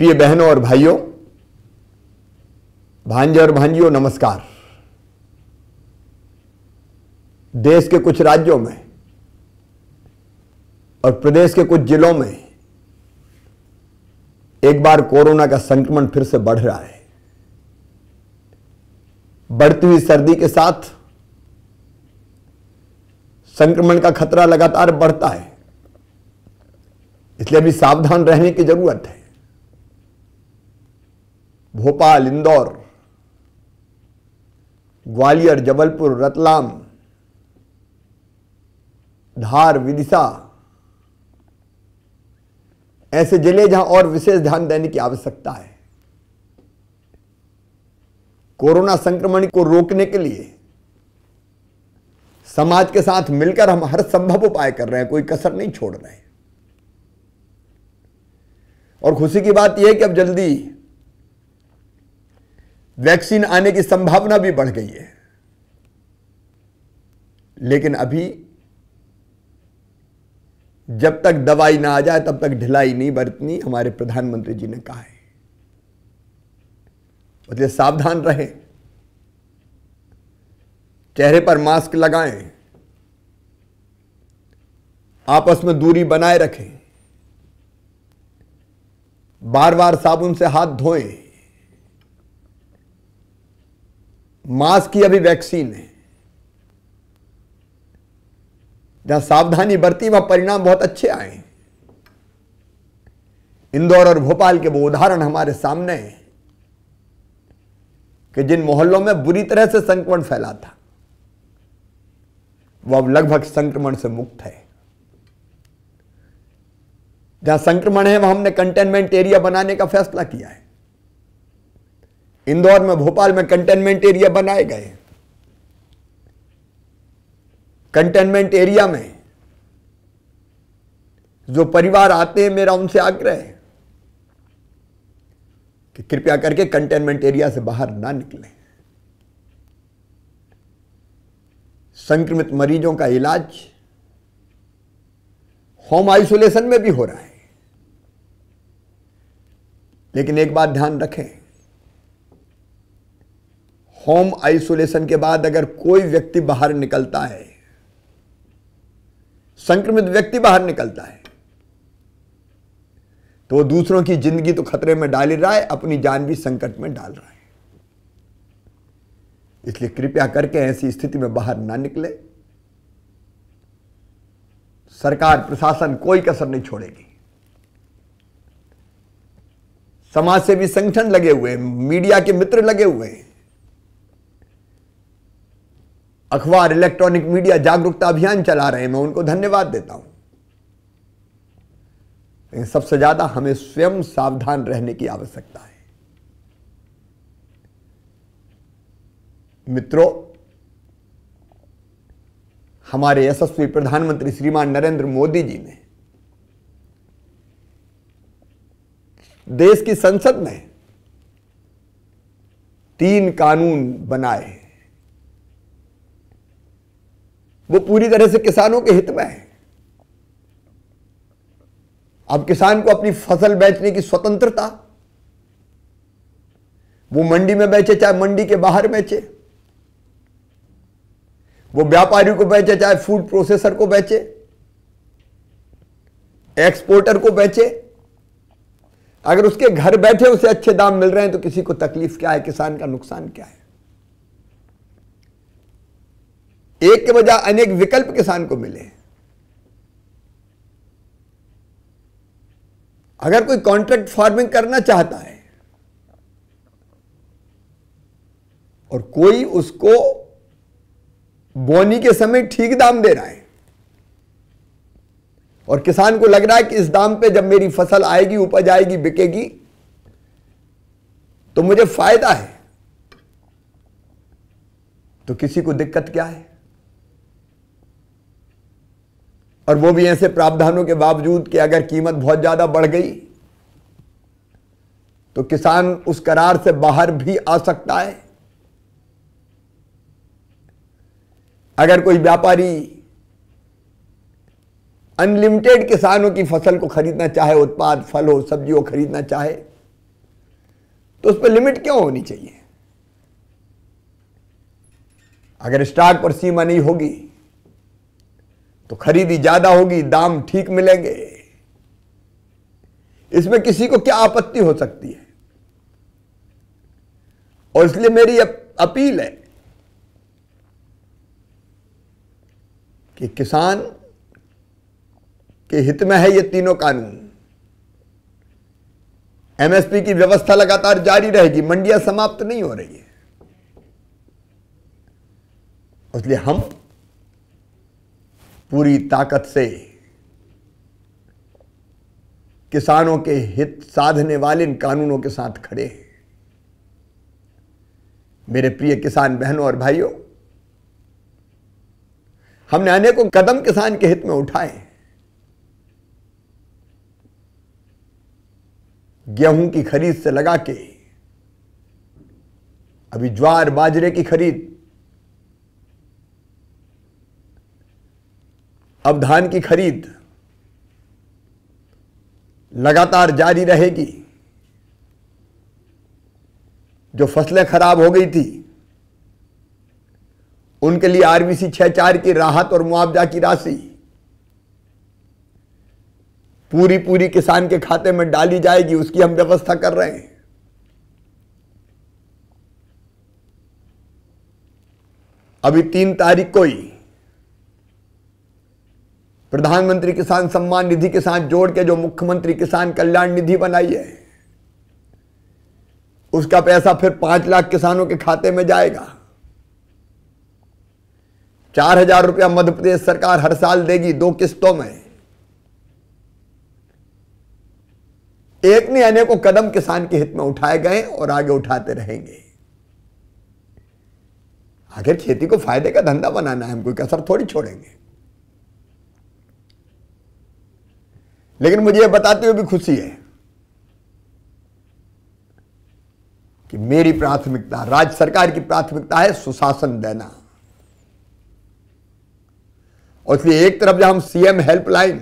प्रिय बहनों और भाइयों भांजे और भांजियों नमस्कार देश के कुछ राज्यों में और प्रदेश के कुछ जिलों में एक बार कोरोना का संक्रमण फिर से बढ़ रहा है बढ़ती हुई सर्दी के साथ संक्रमण का खतरा लगातार बढ़ता है इसलिए अभी सावधान रहने की जरूरत है भोपाल इंदौर ग्वालियर जबलपुर रतलाम धार विदिशा ऐसे जिले जहां और विशेष ध्यान देने की आवश्यकता है कोरोना संक्रमण को रोकने के लिए समाज के साथ मिलकर हम हर संभव उपाय कर रहे हैं कोई कसर नहीं छोड़ रहे हैं और खुशी की बात यह है कि अब जल्दी वैक्सीन आने की संभावना भी बढ़ गई है लेकिन अभी जब तक दवाई ना आ जाए तब तक ढिलाई नहीं बरतनी हमारे प्रधानमंत्री जी ने कहा है मतलब सावधान रहे चेहरे पर मास्क लगाएं आपस में दूरी बनाए रखें बार बार साबुन से हाथ धोएं मास की अभी वैक्सीन है जहां सावधानी बरती वह परिणाम बहुत अच्छे आए इंदौर और भोपाल के वो उदाहरण हमारे सामने हैं कि जिन मोहल्लों में बुरी तरह से संक्रमण फैला था वह अब लगभग संक्रमण से मुक्त है जहां संक्रमण है वहां हमने कंटेनमेंट एरिया बनाने का फैसला किया है इंदौर में भोपाल में कंटेनमेंट एरिया बनाए गए कंटेनमेंट एरिया में जो परिवार आते हैं मेरा उनसे आग्रह है कि कृपया करके कंटेनमेंट एरिया से बाहर ना निकलें संक्रमित मरीजों का इलाज होम आइसोलेशन में भी हो रहा है लेकिन एक बात ध्यान रखें होम आइसोलेशन के बाद अगर कोई व्यक्ति बाहर निकलता है संक्रमित व्यक्ति बाहर निकलता है तो वो दूसरों की जिंदगी तो खतरे में डाल ही रहा है अपनी जान भी संकट में डाल रहा है इसलिए कृपया करके ऐसी स्थिति में बाहर ना निकले सरकार प्रशासन कोई कसर नहीं छोड़ेगी समाज से भी संगठन लगे हुए हैं मीडिया के मित्र लगे हुए हैं अखबार इलेक्ट्रॉनिक मीडिया जागरूकता अभियान चला रहे हैं मैं उनको धन्यवाद देता हूं लेकिन सबसे ज्यादा हमें स्वयं सावधान रहने की आवश्यकता है मित्रों हमारे यशस्वी प्रधानमंत्री श्रीमान नरेंद्र मोदी जी ने देश की संसद में तीन कानून बनाए हैं वो पूरी तरह से किसानों के हित में है अब किसान को अपनी फसल बेचने की स्वतंत्रता वो मंडी में बेचे चाहे मंडी के बाहर बेचे वो व्यापारी को बेचे चाहे फूड प्रोसेसर को बेचे एक्सपोर्टर को बेचे अगर उसके घर बैठे उसे अच्छे दाम मिल रहे हैं तो किसी को तकलीफ क्या है किसान का नुकसान क्या है एक के बजाय अनेक विकल्प किसान को मिले अगर कोई कॉन्ट्रैक्ट फार्मिंग करना चाहता है और कोई उसको बोनी के समय ठीक दाम दे रहा है और किसान को लग रहा है कि इस दाम पे जब मेरी फसल आएगी उपज आएगी बिकेगी तो मुझे फायदा है तो किसी को दिक्कत क्या है और वो भी ऐसे प्रावधानों के बावजूद कि अगर कीमत बहुत ज़्यादा बढ़ गई तो किसान उस करार से बाहर भी आ सकता है अगर कोई व्यापारी अनलिमिटेड किसानों की फसल को खरीदना चाहे उत्पाद फल हो सब्जी हो खरीदना चाहे तो उस पर लिमिट क्यों होनी चाहिए अगर स्टॉक पर सीमा नहीं होगी तो खरीदी ज्यादा होगी दाम ठीक मिलेंगे इसमें किसी को क्या आपत्ति हो सकती है और इसलिए मेरी अपील है कि किसान के हित में है ये तीनों कानून एमएसपी की व्यवस्था लगातार जारी रहेगी मंडियां समाप्त नहीं हो रही है इसलिए हम पूरी ताकत से किसानों के हित साधने वाले इन कानूनों के साथ खड़े हैं मेरे प्रिय किसान बहनों और भाइयों हमने अनेकों कदम किसान के हित में उठाए गेहूं की खरीद से लगा के अभी ज्वार बाजरे की खरीद अब धान की खरीद लगातार जारी रहेगी जो फसलें खराब हो गई थी उनके लिए आरबीसी छह चार की राहत और मुआवजा की राशि पूरी पूरी किसान के खाते में डाली जाएगी उसकी हम व्यवस्था कर रहे हैं अभी तीन तारीख को ही प्रधानमंत्री किसान सम्मान निधि के साथ जोड़ के जो मुख्यमंत्री किसान कल्याण निधि बनाई है उसका पैसा फिर पांच लाख किसानों के खाते में जाएगा चार हजार रुपया मध्य प्रदेश सरकार हर साल देगी दो किस्तों में एक ने अनेकों कदम किसान के हित में उठाए गए और आगे उठाते रहेंगे आखिर खेती को फायदे का धंधा बनाना है हम कोई कसर थोड़ी छोड़ेंगे लेकिन मुझे बताते हुए भी खुशी है कि मेरी प्राथमिकता राज्य सरकार की प्राथमिकता है सुशासन देना और इसलिए एक तरफ जहां हम सीएम हेल्पलाइन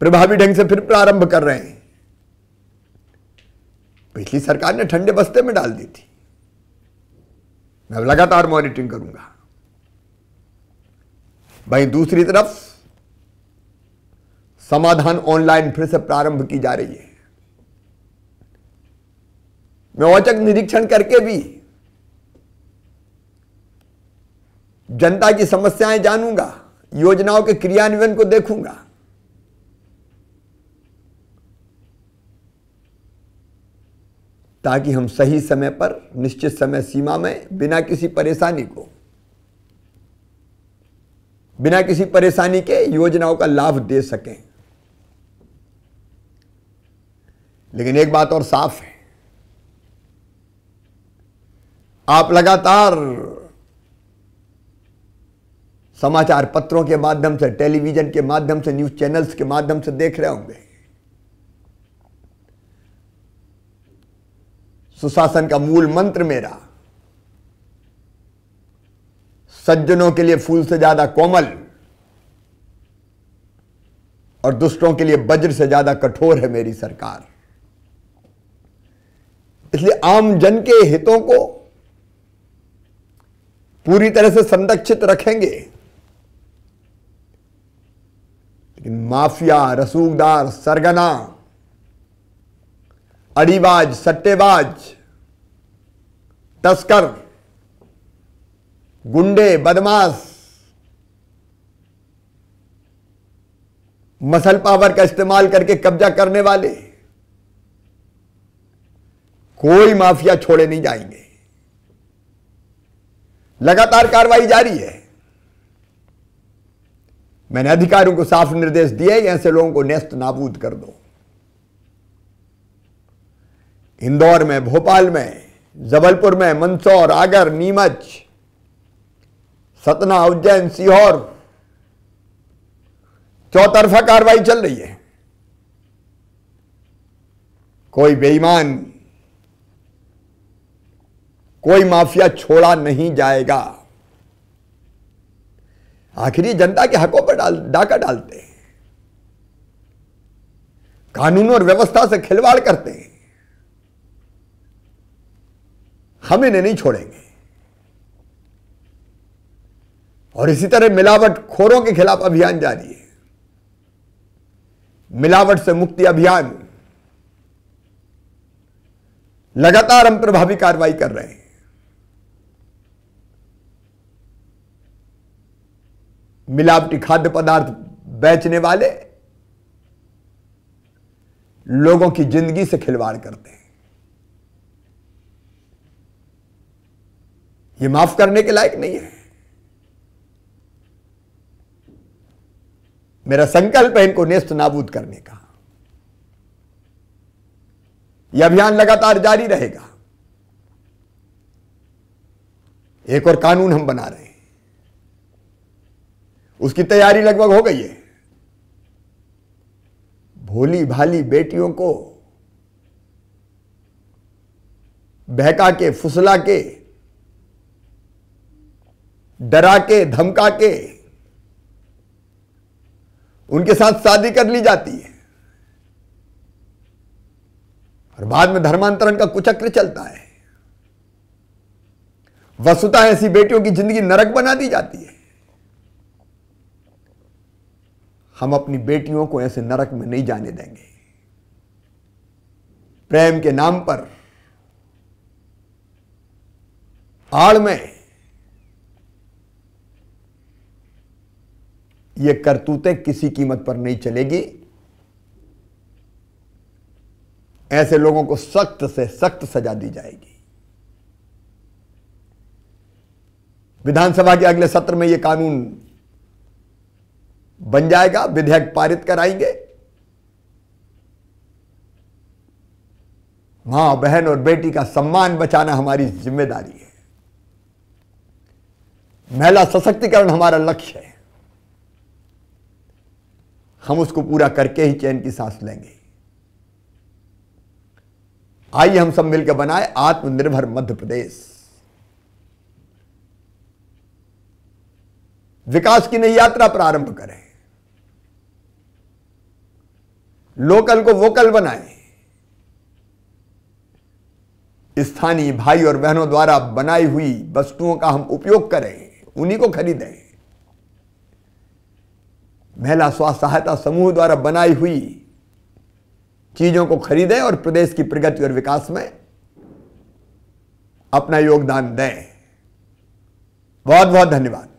प्रभावी ढंग से फिर प्रारंभ कर रहे हैं पिछली सरकार ने ठंडे बस्ते में डाल दी थी मैं लगातार मॉनिटरिंग करूंगा भाई दूसरी तरफ समाधान ऑनलाइन फिर से प्रारंभ की जा रही है मैं औचक निरीक्षण करके भी जनता की समस्याएं जानूंगा योजनाओं के क्रियान्वयन को देखूंगा ताकि हम सही समय पर निश्चित समय सीमा में बिना किसी परेशानी को बिना किसी परेशानी के योजनाओं का लाभ दे सकें लेकिन एक बात और साफ है आप लगातार समाचार पत्रों के माध्यम से टेलीविजन के माध्यम से न्यूज चैनल्स के माध्यम से देख रहे होंगे सुशासन का मूल मंत्र मेरा सज्जनों के लिए फूल से ज्यादा कोमल और दुष्टों के लिए वज्र से ज्यादा कठोर है मेरी सरकार इसलिए आम जन के हितों को पूरी तरह से संरक्षित रखेंगे लेकिन माफिया रसूखदार सरगना अड़ीबाज सट्टेबाज तस्कर गुंडे बदमाश मसल पावर का इस्तेमाल करके कब्जा करने वाले कोई माफिया छोड़े नहीं जाएंगे लगातार कार्रवाई जारी है मैंने अधिकारियों को साफ निर्देश दिए ऐसे लोगों को नेस्त नाबूद कर दो इंदौर में भोपाल में जबलपुर में मंदसौर आगर नीमच सतना उज्जैन सीहोर चौतरफा कार्रवाई चल रही है कोई बेईमान कोई माफिया छोड़ा नहीं जाएगा आखिर जनता के हकों पर डाल डाका डालते हैं कानून और व्यवस्था से खिलवाड़ करते हैं हम इन्हें नहीं छोड़ेंगे और इसी तरह मिलावट खोरों के खिलाफ अभियान जारी है मिलावट से मुक्ति अभियान लगातार हम प्रभावी कार्रवाई कर रहे हैं मिलावटी खाद्य पदार्थ बेचने वाले लोगों की जिंदगी से खिलवाड़ करते हैं ये माफ करने के लायक नहीं है मेरा संकल्प है इनको नेस्त नाबूद करने का यह अभियान लगातार जारी रहेगा एक और कानून हम बना रहे हैं उसकी तैयारी लगभग हो गई है भोली भाली बेटियों को बहका के फुसला के डरा के धमका के उनके साथ शादी कर ली जाती है और बाद में धर्मांतरण का कुचक्र चलता है वसुता ऐसी बेटियों की जिंदगी नरक बना दी जाती है हम अपनी बेटियों को ऐसे नरक में नहीं जाने देंगे प्रेम के नाम पर आड़ में ये करतूतें किसी कीमत पर नहीं चलेगी ऐसे लोगों को सख्त से सख्त सजा दी जाएगी विधानसभा के अगले सत्र में यह कानून बन जाएगा विधेयक पारित कराएंगे मां बहन और बेटी का सम्मान बचाना हमारी जिम्मेदारी है महिला सशक्तिकरण हमारा लक्ष्य है हम उसको पूरा करके ही चैन की सांस लेंगे आइए हम सब मिलकर बनाए आत्मनिर्भर मध्य प्रदेश विकास की नई यात्रा प्रारंभ करें लोकल को वोकल बनाए स्थानीय भाई और बहनों द्वारा बनाई हुई वस्तुओं का हम उपयोग करें उन्हीं को खरीदें महिला स्वास्थ्य सहायता समूह द्वारा बनाई हुई चीजों को खरीदें और प्रदेश की प्रगति और विकास में अपना योगदान दें बहुत बहुत धन्यवाद